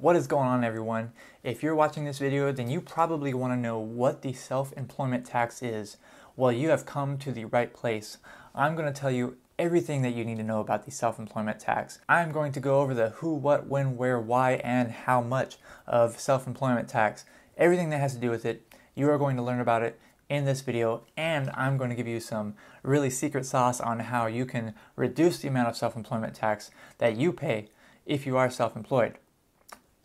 What is going on everyone? If you're watching this video, then you probably want to know what the self-employment tax is. Well, you have come to the right place. I'm going to tell you everything that you need to know about the self-employment tax. I'm going to go over the who, what, when, where, why, and how much of self-employment tax. Everything that has to do with it, you are going to learn about it in this video and I'm going to give you some really secret sauce on how you can reduce the amount of self-employment tax that you pay if you are self-employed.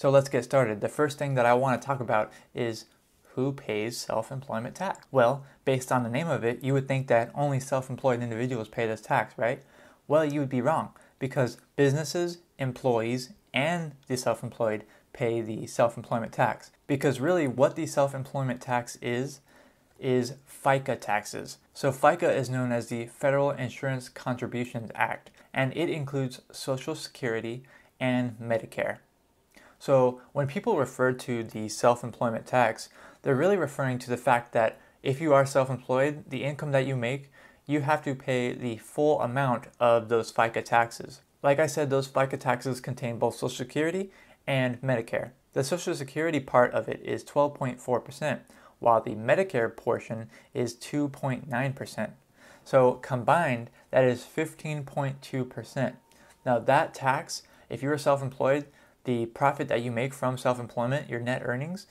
So let's get started. The first thing that I want to talk about is who pays self-employment tax? Well, based on the name of it, you would think that only self-employed individuals pay this tax, right? Well, you would be wrong because businesses, employees, and the self-employed pay the self-employment tax. Because really what the self-employment tax is, is FICA taxes. So FICA is known as the Federal Insurance Contributions Act, and it includes Social Security and Medicare. So when people refer to the self-employment tax, they're really referring to the fact that if you are self-employed, the income that you make, you have to pay the full amount of those FICA taxes. Like I said, those FICA taxes contain both Social Security and Medicare. The Social Security part of it is 12.4%, while the Medicare portion is 2.9%. So combined, that is 15.2%. Now that tax, if you're self-employed, the profit that you make from self employment, your net earnings,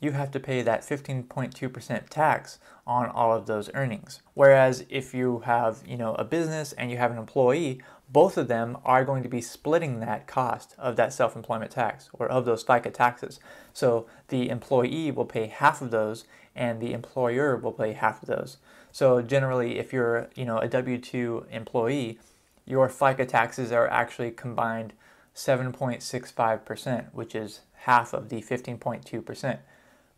you have to pay that 15.2% tax on all of those earnings. Whereas if you have, you know, a business and you have an employee, both of them are going to be splitting that cost of that self-employment tax or of those FICA taxes. So the employee will pay half of those and the employer will pay half of those. So generally if you're, you know, a W2 employee, your FICA taxes are actually combined 7.65%, which is half of the 15.2%.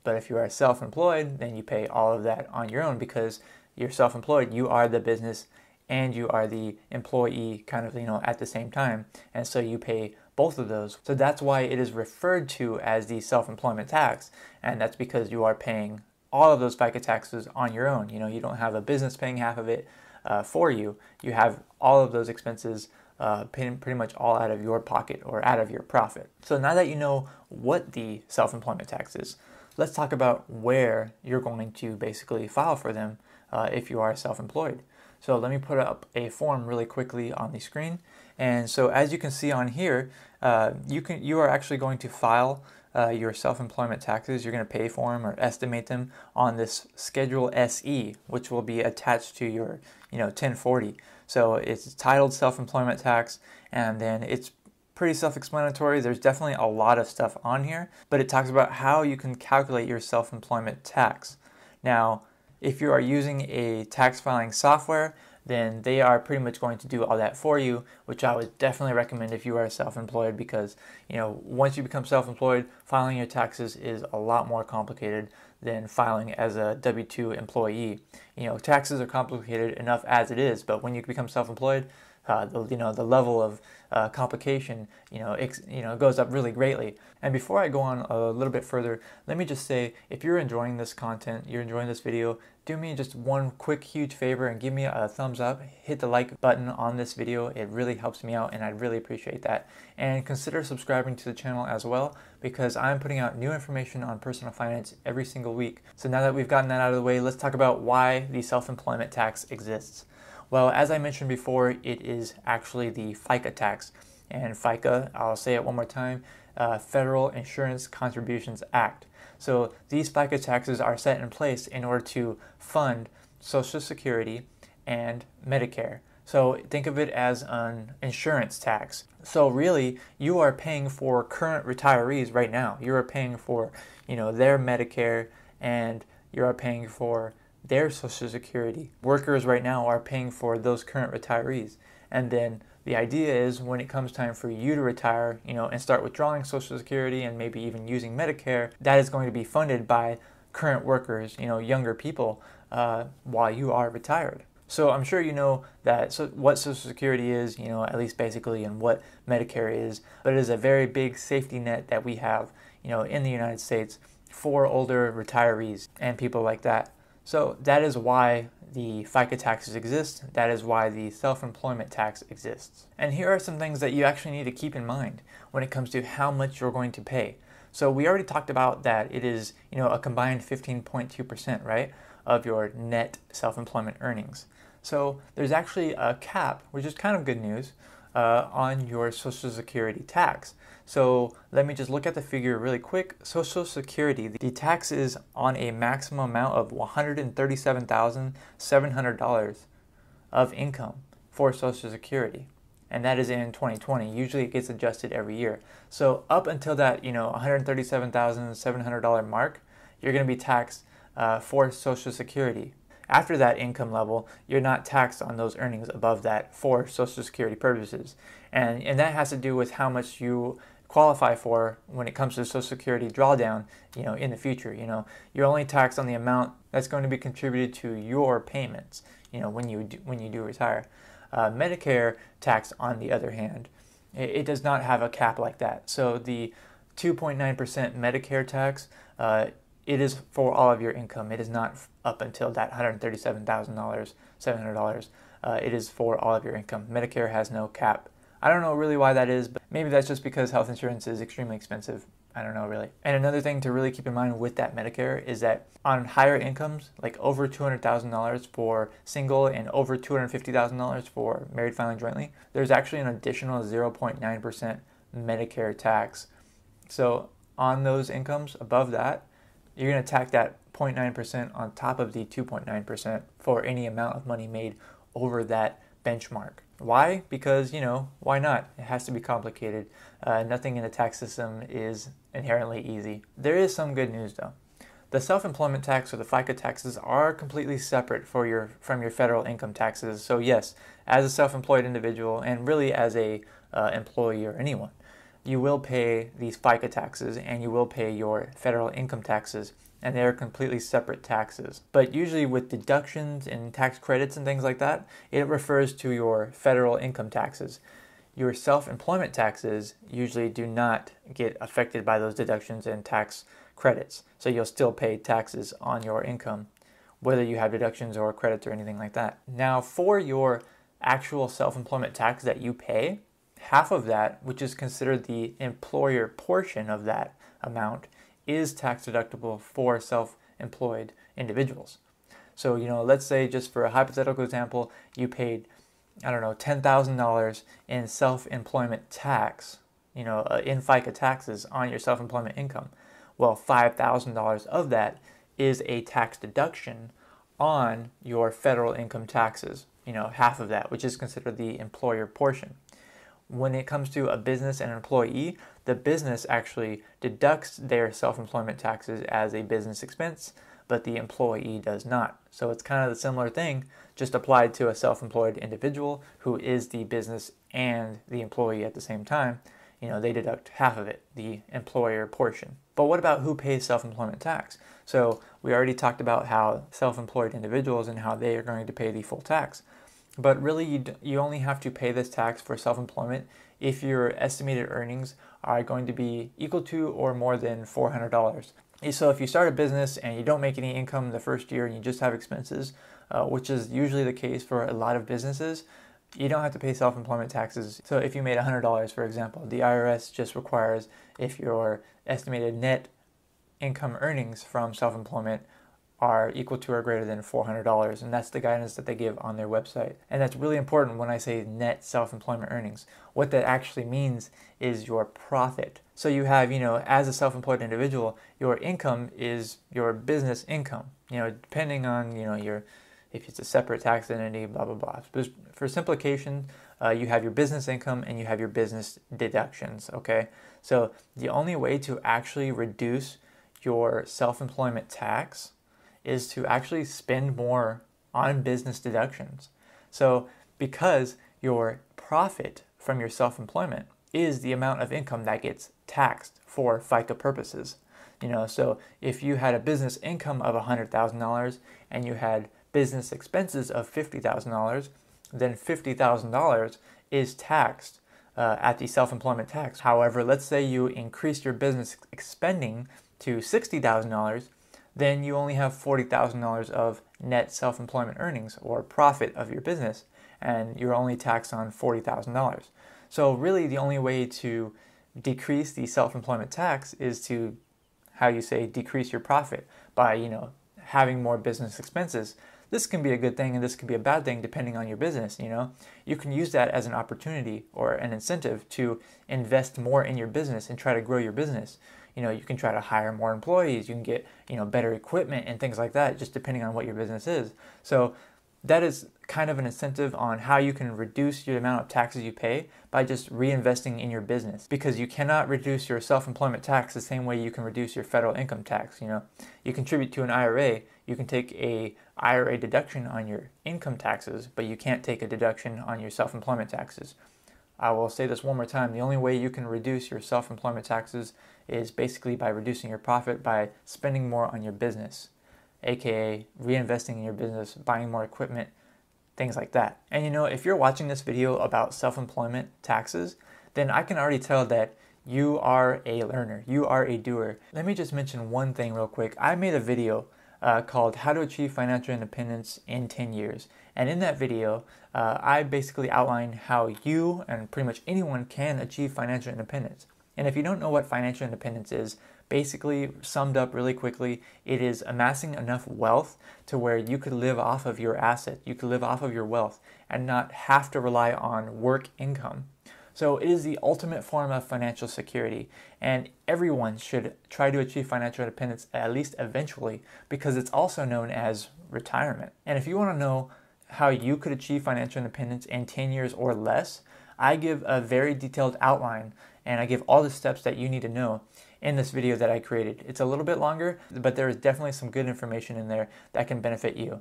But if you are self employed, then you pay all of that on your own because you're self employed, you are the business and you are the employee kind of, you know, at the same time. And so you pay both of those. So that's why it is referred to as the self employment tax. And that's because you are paying all of those FICA taxes on your own. You know, you don't have a business paying half of it uh, for you, you have all of those expenses uh, pretty much all out of your pocket or out of your profit. So now that you know what the self employment tax is, let's talk about where you're going to basically file for them uh, if you are self employed. So let me put up a form really quickly on the screen. And so as you can see on here, uh, you, can, you are actually going to file uh, your self-employment taxes. You're going to pay for them or estimate them on this Schedule SE, which will be attached to your, you know, 1040. So it's titled Self Employment Tax, and then it's pretty self explanatory. There's definitely a lot of stuff on here, but it talks about how you can calculate your self employment tax. Now, if you are using a tax filing software, then they are pretty much going to do all that for you, which I would definitely recommend if you are self-employed because, you know, once you become self-employed, filing your taxes is a lot more complicated than filing as a W 2 employee. You know, taxes are complicated enough as it is, but when you become self employed, uh, the, you know, the level of uh, complication, you know, it, you know, goes up really greatly. And before I go on a little bit further, let me just say, if you're enjoying this content, you're enjoying this video, do me just one quick huge favor and give me a thumbs up, hit the like button on this video. It really helps me out and I'd really appreciate that. And consider subscribing to the channel as well because I'm putting out new information on personal finance every single week. So now that we've gotten that out of the way, let's talk about why the self-employment tax exists. Well, as I mentioned before, it is actually the FICA tax. And FICA, I'll say it one more time, uh, Federal Insurance Contributions Act. So these FICA taxes are set in place in order to fund Social Security and Medicare. So think of it as an insurance tax. So really, you are paying for current retirees right now. You are paying for, you know, their Medicare and you are paying for their Social Security. Workers right now are paying for those current retirees. And then the idea is when it comes time for you to retire, you know, and start withdrawing Social Security and maybe even using Medicare, that is going to be funded by current workers, you know, younger people, uh, while you are retired. So I'm sure you know that so what Social Security is, you know, at least basically, and what Medicare is, but it is a very big safety net that we have, you know, in the United States for older retirees and people like that. So that is why the FICA taxes exist. That is why the self-employment tax exists. And here are some things that you actually need to keep in mind when it comes to how much you're going to pay. So we already talked about that it is, you know, a combined 15.2%, right, of your net self-employment earnings. So there's actually a cap, which is kind of good news, uh, on your Social Security tax. So let me just look at the figure really quick. Social Security, the tax is on a maximum amount of $137,700 of income for Social Security. And that is in 2020. Usually it gets adjusted every year. So up until that, you know, $137,700 mark, you're going to be taxed uh, for Social Security after that income level, you're not taxed on those earnings above that for Social Security purposes. And, and that has to do with how much you qualify for when it comes to Social Security drawdown, you know, in the future. You know, you're only taxed on the amount that's going to be contributed to your payments. You know, when you do, when you do retire, uh, Medicare tax, on the other hand, it, it, does not have a cap like that. So the 2.9% Medicare tax uh, it is for all of your income. It is not up until that $137,000, $700. Uh, it is for all of your income. Medicare has no cap. I don't know really why that is, but maybe that's just because health insurance is extremely expensive. I don't know really. And another thing to really keep in mind with that Medicare is that on higher incomes, like over $200,000 for single and over $250,000 for married filing jointly, there's actually an additional 0.9% Medicare tax. So on those incomes above that, you're going to tack that 0.9% on top of the 2.9% for any amount of money made over that benchmark. Why? Because, you know, why not? It has to be complicated. Uh, nothing in the tax system is inherently easy. There is some good news though. The self-employment tax or the FICA taxes are completely separate for your from your federal income taxes. So yes, as a self-employed individual and really as a uh, employee or anyone, you will pay these FICA taxes and you will pay your federal income taxes, and they are completely separate taxes. But usually, with deductions and tax credits and things like that, it refers to your federal income taxes. Your self employment taxes usually do not get affected by those deductions and tax credits, so you'll still pay taxes on your income, whether you have deductions or credits or anything like that. Now, for your actual self employment tax that you pay, half of that, which is considered the employer portion of that amount, is tax deductible for self employed individuals. So, you know, let's say just for a hypothetical example, you paid, I don't know, $10,000 in self employment tax, you know, uh, in FICA taxes on your self employment income. Well, $5,000 of that is a tax deduction on your federal income taxes, you know, half of that, which is considered the employer portion when it comes to a business and an employee, the business actually deducts their self employment taxes as a business expense, but the employee does not. So it's kind of the similar thing, just applied to a self employed individual who is the business and the employee at the same time. You know, they deduct half of it, the employer portion. But what about who pays self employment tax? So we already talked about how self employed individuals and how they are going to pay the full tax. But really, you, you only have to pay this tax for self employment if your estimated earnings are going to be equal to or more than $400. Eh, so, if you start a business and you don't make any income the first year and you just have expenses, uh, which is usually the case for a lot of businesses, you don't have to pay self employment taxes. So, if you made $100, for example, the IRS just requires if your estimated net income earnings from self employment are equal to or greater than $400, and that's the guidance that they give on their website. And that's really important when I say net self-employment earnings. What that actually means is your profit. So you have, you know, as a self-employed individual, your income is your business income. You know, depending on, you know, your if it's a separate tax entity, blah blah blah. But for simplification, uh, you have your business income and you have your business deductions. Okay, so the only way to actually reduce your self-employment tax is to actually spend more on business deductions. So, because your profit from your self employment is the amount of income that gets taxed for FICA purposes. You know, so if you had a business income of $100,000 and you had business expenses of $50,000, then $50,000 is taxed uh, at the self employment tax. However, let's say you increase your business spending to $60,000 then you only have $40,000 of net self employment earnings or profit of your business, and you're only taxed on $40,000. So, really, the only way to decrease the self employment tax is to, how you say, decrease your profit by, you know, having more business expenses. This can be a good thing and this can be a bad thing depending on your business, you know. You can use that as an opportunity or an incentive to invest more in your business and try to grow your business you know, you can try to hire more employees, you can get, you know, better equipment and things like that, just depending on what your business is. So that is kind of an incentive on how you can reduce your amount of taxes you pay by just reinvesting in your business because you cannot reduce your self-employment tax the same way you can reduce your federal income tax you know you contribute to an IRA you can take a IRA deduction on your income taxes but you can't take a deduction on your self-employment taxes I will say this one more time the only way you can reduce your self-employment taxes is basically by reducing your profit by spending more on your business, aka reinvesting in your business, buying more equipment, things like that. And you know, if you're watching this video about self employment taxes, then I can already tell that you are a learner, you are a doer. Let me just mention one thing real quick. I made a video uh, called How to Achieve Financial Independence in 10 Years. And in that video, uh, I basically outline how you and pretty much anyone can achieve financial independence. And if you don't know what financial independence is, basically summed up really quickly, it is amassing enough wealth to where you could live off of your asset, you could live off of your wealth, and not have to rely on work income. So it is the ultimate form of financial security, and everyone should try to achieve financial independence at least eventually because it's also known as retirement. And if you want to know how you could achieve financial independence in 10 years or less, I give a very detailed outline and I give all the steps that you need to know in this video that I created. It's a little bit longer, but there is definitely some good information in there that can benefit you.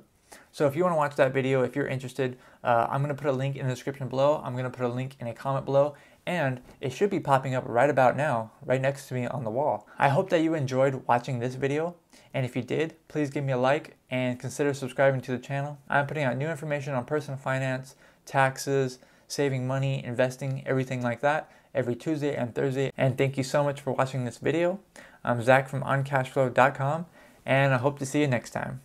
So if you want to watch that video, if you're interested, uh, I'm going to put a link in the description below. I'm going to put a link in a comment below, and it should be popping up right about now, right next to me on the wall. I hope that you enjoyed watching this video, and if you did, please give me a like and consider subscribing to the channel. I'm putting out new information on personal finance, taxes, saving money, investing, everything like that, every Tuesday and Thursday. And thank you so much for watching this video. I'm Zach from OnCashflow.com, and I hope to see you next time.